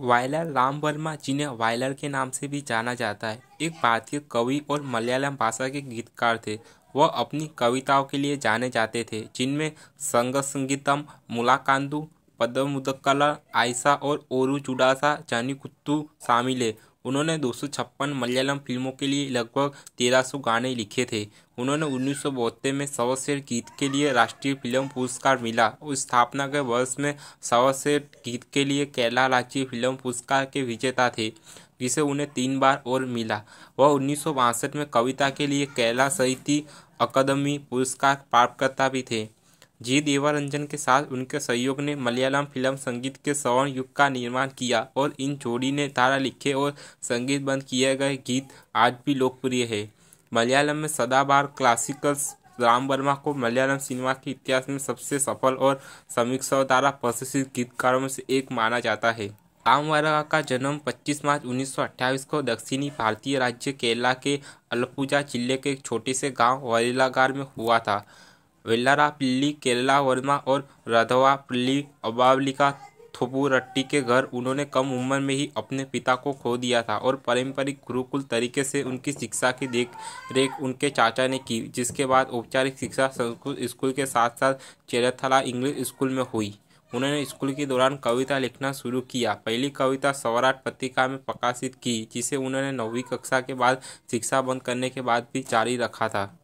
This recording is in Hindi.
वायलर राम वर्मा जिन्हें वायलर के नाम से भी जाना जाता है एक भारतीय कवि और मलयालम भाषा के गीतकार थे वह अपनी कविताओं के लिए जाने जाते थे जिनमें संग संगीतम मुलाकांदू पदमुदक्कला आयसा और ओरू चुडासा जानी कुत्तू शामिल है उन्होंने दो मलयालम फिल्मों के लिए लगभग 1300 गाने लिखे थे उन्होंने उन्नीस में सर्वश्रेष्ठ गीत के लिए राष्ट्रीय फिल्म पुरस्कार मिला और स्थापना के वर्ष में सर्वश्रेष्ठ गीत के लिए केरला राज्य फिल्म पुरस्कार के विजेता थे जिसे उन्हें तीन बार और मिला वह उन्नीस में कविता के लिए केरला साहित्य अकादमी पुरस्कार प्राप्तकर्ता भी थे जी देवारंजन के साथ उनके सहयोग ने मलयालम फिल्म संगीत के स्वर्ण युग का निर्माण किया और इन जोड़ी ने तारा लिखे और संगीत बंद किए गए गीत आज भी लोकप्रिय है मलयालम में सदाबार क्लासिकल्स राम वर्मा को मलयालम सिनेमा के इतिहास में सबसे सफल और समीक्षा द्वारा प्रशिक्षित गीतकारों में से एक माना जाता है राम वर्मा का जन्म 25 मार्च 1928 को दक्षिणी भारतीय राज्य केरला के अलपुजा जिले के एक छोटे से गांव वरेलागार में हुआ था वेल्लारा पिल्ली केरला वर्मा और राधवा पिल्ली अबावलिका थोपू के घर उन्होंने कम उम्र में ही अपने पिता को खो दिया था और पारंपरिक गुरुकुल तरीके से उनकी शिक्षा की देख रेख उनके चाचा ने की जिसके बाद औपचारिक शिक्षा संस्कृत स्कूल के साथ साथ चेरथला इंग्लिश स्कूल में हुई उन्होंने स्कूल के दौरान कविता लिखना शुरू किया पहली कविता सवराट पत्रिका में प्रकाशित की जिसे उन्होंने नौवीं कक्षा के बाद शिक्षा बंद करने के बाद भी जारी रखा था